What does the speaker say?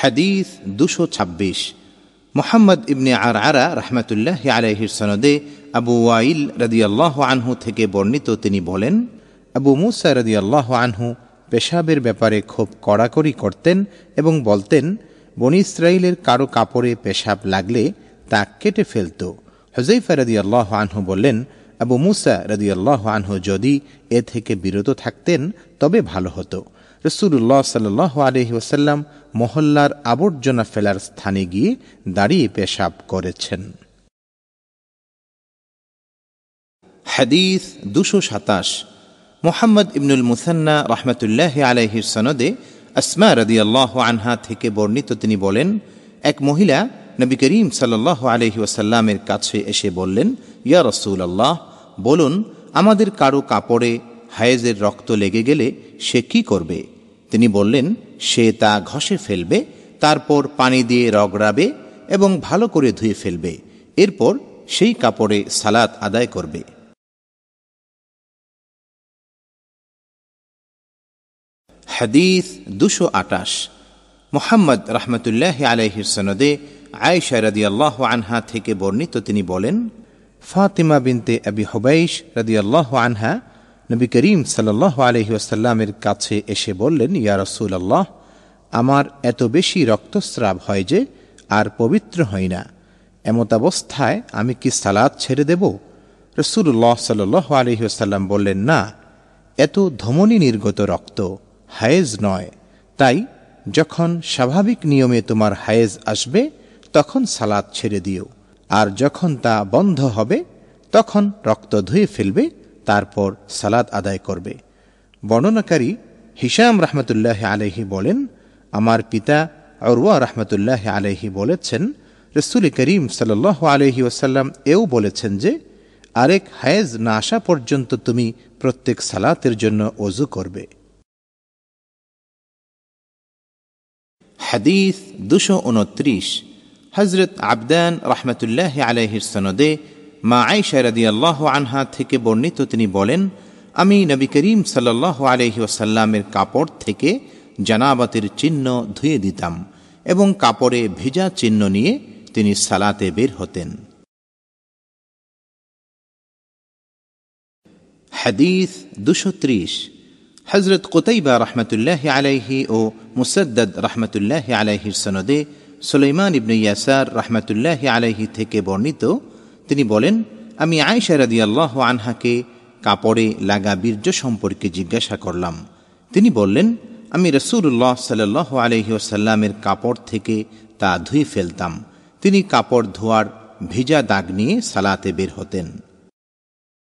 হাদিস দুশো ছাব্বিশ মোহাম্মদ ইবনে আর আরা রহমাতুল্লাহ আলহির সনদে আবু ওয়াইল রদিয়াল্লাহ আনহু থেকে বর্ণিত তিনি বলেন আবু মুসা রদিয়াল্লাহ আনহু পেশাবের ব্যাপারে খুব কড়াকড়ি করতেন এবং বলতেন বন ইসরায়েলের কারো কাপড়ে পেশাব লাগলে তা কেটে ফেলত হজৈফা রদিয়াল্লাহ আনহু বললেন আবু মুসা রদিয়াল্লাহ আনহু যদি এ থেকে বিরত থাকতেন তবে ভালো হতো রসুল্লাহ সাল আলহি ওসাল্লাম মহল্লার আবর্জনা ফেলার স্থানে গিয়ে দাঁড়িয়ে পেশাব করেছেন হাদিস দুশো সাতাশ মোহাম্মদ ইবনুল মুসান্না রহমতুল্লাহ আলহির সনদে আসমা রদি আল্লাহ আনহা থেকে বর্ণিত তিনি বলেন এক মহিলা নবী করিম সাল্লাহ আলহি ওয়াসাল্লামের কাছে এসে বললেন ইয়া রসুল আল্লাহ বলুন আমাদের কারো কাপড়ে হায়েজের রক্ত লেগে গেলে সে কি করবে তিনি বললেন সে তা ঘষে ফেলবে তারপর পানি দিয়ে রগড়াবে এবং ভালো করে ধুয়ে ফেলবে এরপর সেই কাপড়ে সালাত আদায় করবে হাদিস দুশো আটাশ মোহাম্মদ রহমতুল্লাহ আলহির সনদে আয়সা আল্লাহ আনহা থেকে বর্ণিত তিনি বলেন ফাতিমা বিনতে আবি হবাইশ আল্লাহ আনহা নবী করিম সাল্লাহ আলহিউসাল্লামের কাছে এসে বললেন ইয়া রসুল আল্লাহ আমার এত বেশি রক্তস্রাব হয় যে আর পবিত্র হয় না এমতাবস্থায় আমি কি সালাদ ছেড়ে দেব রসুল্লাহ আলহি আলহিউসাল্লাম বললেন না এত ধমনী নির্গত রক্ত হায়েজ নয় তাই যখন স্বাভাবিক নিয়মে তোমার হায়েজ আসবে তখন সালাদ ছেড়ে দিও আর যখন তা বন্ধ হবে তখন রক্ত ধুয়ে ফেলবে তারপর সালাদ আদায় করবে বর্ণনাকারী হিসাম রহমতুল্লাহ আলহি বলেন আমার পিতা অরুয়া রহমতুল্লাহ আলহি বলেছেন রসুল করিম সাল আলহি ওসাল্লাম এও বলেছেন যে আরেক হায়েজ না আসা পর্যন্ত তুমি প্রত্যেক সালাতের জন্য অজু করবে হাদিস দুশো উনত্রিশ হজরত আবদান রহমতুল্লাহ আলহির সনদে মা আয়সা রাদি আল্লাহ আনহা থেকে বর্ণিত তিনি বলেন আমি নবী করিম সাল্লাহ আলহি ওসাল্লামের কাপড় থেকে জানাবাতের চিহ্ন ধুয়ে দিতাম এবং কাপড়ে ভেজা চিহ্ন নিয়ে তিনি সালাতে বের হতেন হাদিস দুশো ত্রিশ হজরত কোতাইবা রহমতুল্লাহ আলাইহি ও মুসদ্দ রহমতুল্লাহ আলাইহির সনদে সুলাইমান ইবনু ইয়াসার রহমতুল্লাহ আলাইহি থেকে বর্ণিত তিনি বলেন আমি আয়সা রাদি আল্লাহ আনহাকে কাপড়ে লাগা বীর্য সম্পর্কে জিজ্ঞাসা করলাম তিনি বললেন আমি রসুল্লাহ সাল্লাহ আলহিউসাল্লামের কাপড় থেকে তা ধুয়ে ফেলতাম তিনি কাপড় ধোয়ার ভিজা দাগ নিয়ে সালাতে বের হতেন